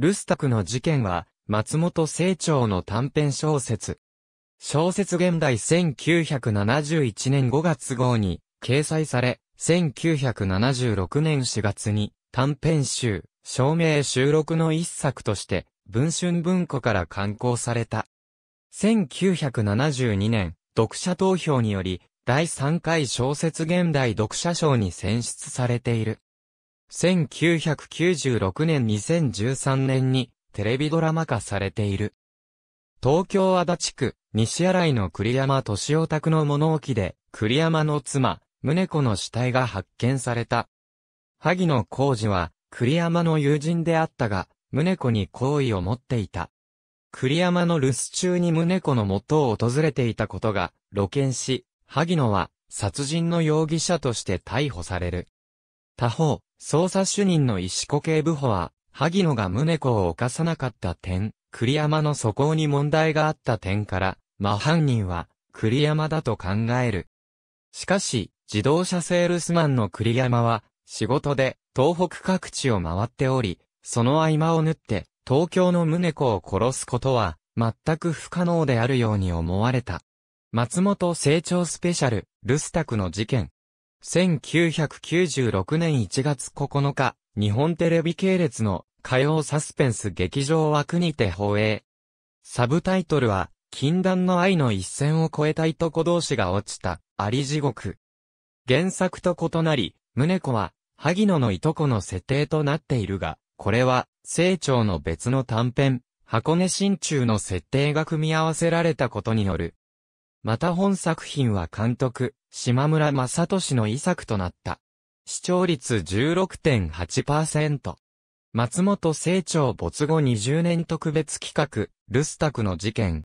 ルスタクの事件は、松本清張の短編小説。小説現代1971年5月号に掲載され、1976年4月に短編集、証明収録の一作として、文春文庫から刊行された。1972年、読者投票により、第3回小説現代読者賞に選出されている。1996年2013年にテレビドラマ化されている。東京足立区、西新井の栗山敏夫宅の物置で、栗山の妻、宗子の死体が発見された。萩野浩二は、栗山の友人であったが、宗子に好意を持っていた。栗山の留守中に宗子の元を訪れていたことが露見し、萩野は殺人の容疑者として逮捕される。他方、捜査主任の石子警部補は、萩野が宗子を犯さなかった点、栗山の素行に問題があった点から、真犯人は、栗山だと考える。しかし、自動車セールスマンの栗山は、仕事で、東北各地を回っており、その合間を縫って、東京の宗子を殺すことは、全く不可能であるように思われた。松本成長スペシャル、ルスタクの事件。1996年1月9日、日本テレビ系列の火曜サスペンス劇場枠にて放映。サブタイトルは、禁断の愛の一線を越えたいとこ同士が落ちた、あり地獄。原作と異なり、宗子は、萩野のいとこの設定となっているが、これは、成長の別の短編、箱根新中の設定が組み合わせられたことによる、また本作品は監督、島村正俊の遺作となった。視聴率16.8%。松本清張没後20年特別企画、ルスタクの事件。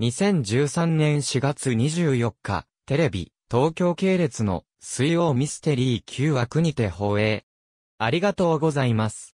2013年4月24日、テレビ、東京系列の水曜ミステリー9枠にて放映。ありがとうございます。